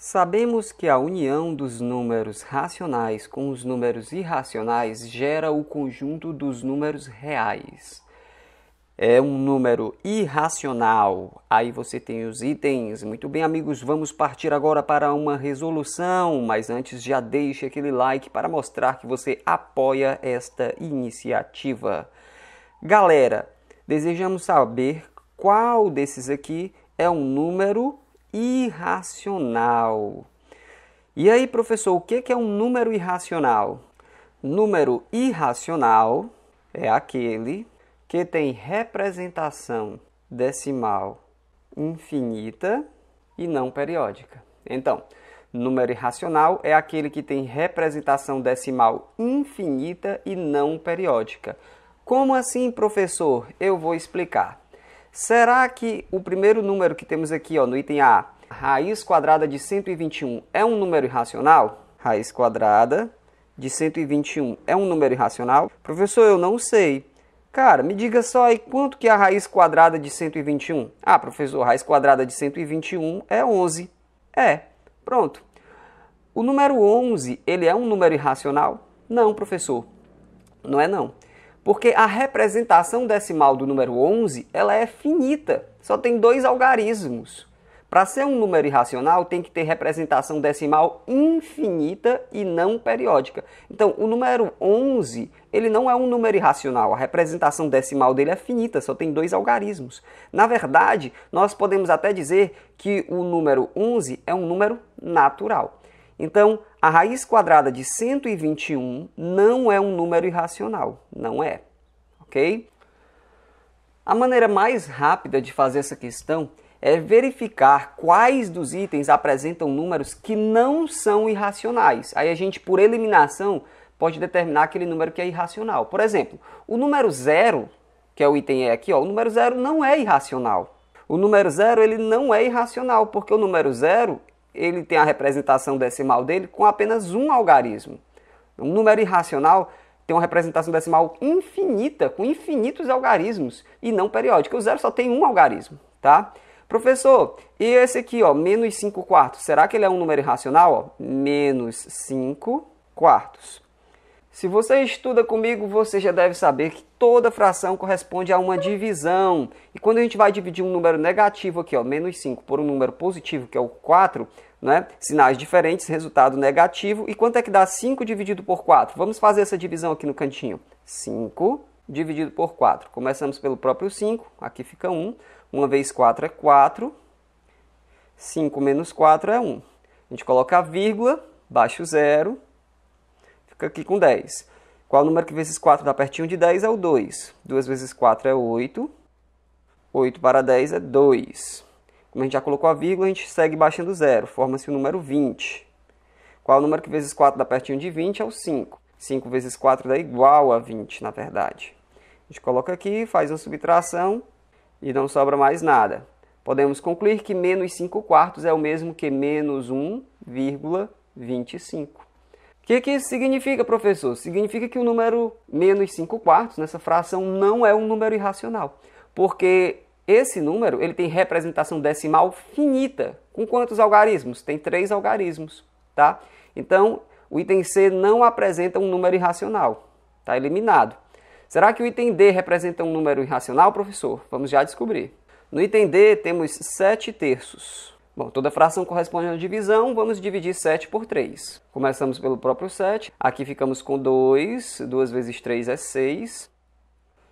Sabemos que a união dos números racionais com os números irracionais gera o conjunto dos números reais. É um número irracional. Aí você tem os itens. Muito bem, amigos, vamos partir agora para uma resolução. Mas antes, já deixe aquele like para mostrar que você apoia esta iniciativa. Galera, desejamos saber qual desses aqui é um número irracional. E aí, professor, o que é um número irracional? Número irracional é aquele que tem representação decimal infinita e não periódica. Então, número irracional é aquele que tem representação decimal infinita e não periódica. Como assim, professor? Eu vou explicar. Será que o primeiro número que temos aqui ó, no item A, raiz quadrada de 121, é um número irracional? Raiz quadrada de 121 é um número irracional? Professor, eu não sei. Cara, me diga só aí quanto que é a raiz quadrada de 121? Ah, professor, raiz quadrada de 121 é 11. É, pronto. O número 11, ele é um número irracional? Não, professor. Não é não porque a representação decimal do número 11 ela é finita, só tem dois algarismos. Para ser um número irracional, tem que ter representação decimal infinita e não periódica. Então, o número 11, ele não é um número irracional. A representação decimal dele é finita, só tem dois algarismos. Na verdade, nós podemos até dizer que o número 11 é um número natural. Então, a raiz quadrada de 121 não é um número irracional, não é, ok? A maneira mais rápida de fazer essa questão é verificar quais dos itens apresentam números que não são irracionais. Aí a gente, por eliminação, pode determinar aquele número que é irracional. Por exemplo, o número zero, que é o item E aqui, ó, o número zero não é irracional. O número zero ele não é irracional, porque o número zero ele tem a representação decimal dele com apenas um algarismo. Um número irracional tem uma representação decimal infinita, com infinitos algarismos e não periódica. O zero só tem um algarismo, tá? Professor, e esse aqui, ó, menos 5 quartos, será que ele é um número irracional? Ó, menos 5 quartos. Se você estuda comigo, você já deve saber que toda fração corresponde a uma divisão. E quando a gente vai dividir um número negativo aqui, ó, menos 5, por um número positivo, que é o 4, né? sinais diferentes, resultado negativo. E quanto é que dá 5 dividido por 4? Vamos fazer essa divisão aqui no cantinho. 5 dividido por 4. Começamos pelo próprio 5, aqui fica 1. 1 vezes 4 é 4. 5 menos 4 é 1. A gente coloca a vírgula, baixa o zero fica aqui com 10. Qual número que vezes 4 dá pertinho de 10 é o 2. 2 vezes 4 é 8. 8 para 10 é 2. Como a gente já colocou a vírgula, a gente segue baixando zero, forma-se o número 20. Qual número que vezes 4 dá pertinho de 20 é o 5. 5 vezes 4 dá igual a 20, na verdade. A gente coloca aqui, faz uma subtração e não sobra mais nada. Podemos concluir que menos 5 quartos é o mesmo que menos 1,25 que, que isso significa, professor? Significa que o número menos 5 quartos nessa fração não é um número irracional, porque esse número ele tem representação decimal finita. Com quantos algarismos? Tem três algarismos, tá? Então, o item C não apresenta um número irracional, está eliminado. Será que o item D representa um número irracional, professor? Vamos já descobrir. No item D, temos 7 terços. Bom, toda fração corresponde à divisão, vamos dividir 7 por 3. Começamos pelo próprio 7, aqui ficamos com 2, 2 vezes 3 é 6,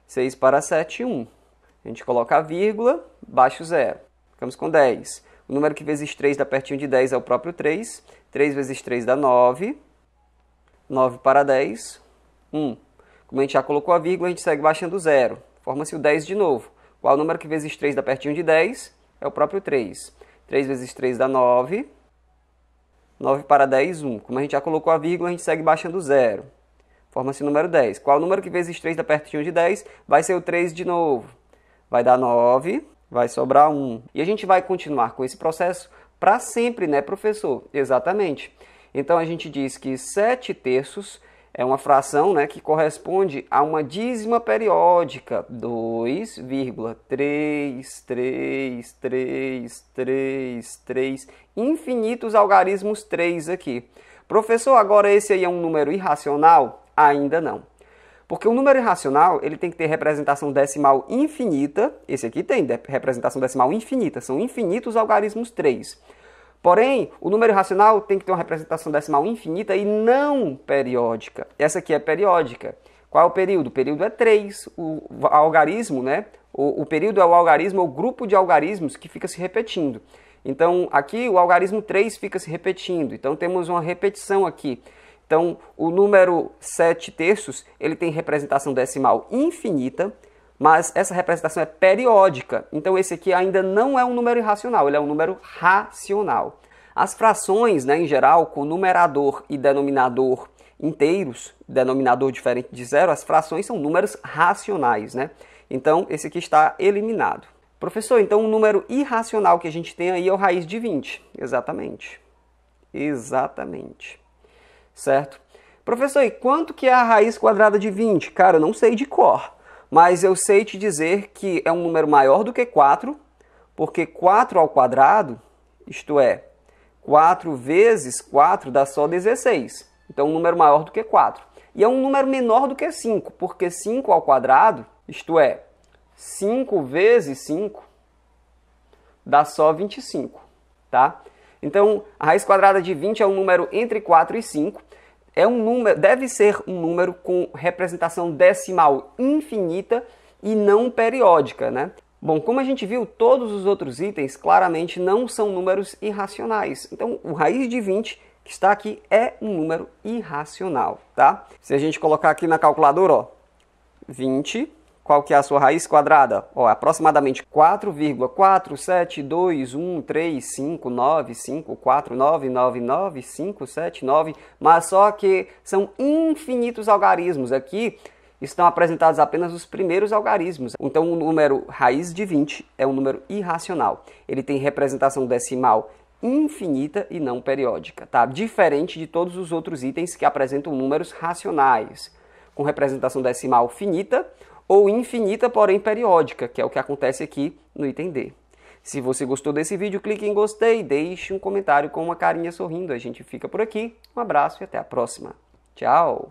6 para 7, 1. A gente coloca a vírgula, baixa o zero, ficamos com 10. O número que vezes 3 dá pertinho de 10 é o próprio 3, 3 vezes 3 dá 9, 9 para 10, 1. Como a gente já colocou a vírgula, a gente segue baixando o zero, forma-se o 10 de novo. Qual o número que vezes 3 dá pertinho de 10? É o próprio 3. 3 vezes 3 dá 9. 9 para 10, 1. Como a gente já colocou a vírgula, a gente segue baixando o zero. Forma-se o número 10. Qual número que vezes 3 dá pertinho de 10? Vai ser o 3 de novo. Vai dar 9, vai sobrar 1. E a gente vai continuar com esse processo para sempre, né, professor? Exatamente. Então a gente diz que 7 terços é uma fração né, que corresponde a uma dízima periódica, 2,33333 infinitos algarismos 3 aqui. Professor, agora esse aí é um número irracional? Ainda não. Porque o número irracional, ele tem que ter representação decimal infinita, esse aqui tem representação decimal infinita, são infinitos algarismos 3. Porém, o número racional tem que ter uma representação decimal infinita e não periódica. Essa aqui é periódica. Qual é o período? O período é 3. O algarismo, né? O, o período é o algarismo, é o grupo de algarismos que fica se repetindo. Então, aqui o algarismo 3 fica se repetindo. Então, temos uma repetição aqui. Então, o número 7 terços, ele tem representação decimal infinita mas essa representação é periódica. Então esse aqui ainda não é um número irracional, ele é um número racional. As frações, né, em geral, com numerador e denominador inteiros, denominador diferente de zero, as frações são números racionais, né? Então esse aqui está eliminado. Professor, então o número irracional que a gente tem aí é o raiz de 20. Exatamente. Exatamente. Certo? Professor, e quanto que é a raiz quadrada de 20? Cara, eu não sei de cor mas eu sei te dizer que é um número maior do que 4, porque 4 ao quadrado, isto é, 4 vezes 4 dá só 16. Então, um número maior do que 4. E é um número menor do que 5, porque 5 ao quadrado, isto é, 5 vezes 5 dá só 25, tá? Então, a raiz quadrada de 20 é um número entre 4 e 5, é um número, deve ser um número com representação decimal infinita e não periódica, né? Bom, como a gente viu, todos os outros itens claramente não são números irracionais. Então, o raiz de 20 que está aqui é um número irracional, tá? Se a gente colocar aqui na calculadora, ó, 20 qual que é a sua raiz quadrada? Ó, aproximadamente 4,472135954999579, mas só que são infinitos algarismos aqui. Estão apresentados apenas os primeiros algarismos. Então, o número raiz de 20 é um número irracional. Ele tem representação decimal infinita e não periódica, tá? Diferente de todos os outros itens que apresentam números racionais, com representação decimal finita ou infinita, porém periódica, que é o que acontece aqui no item D. Se você gostou desse vídeo, clique em gostei, deixe um comentário com uma carinha sorrindo. A gente fica por aqui. Um abraço e até a próxima. Tchau!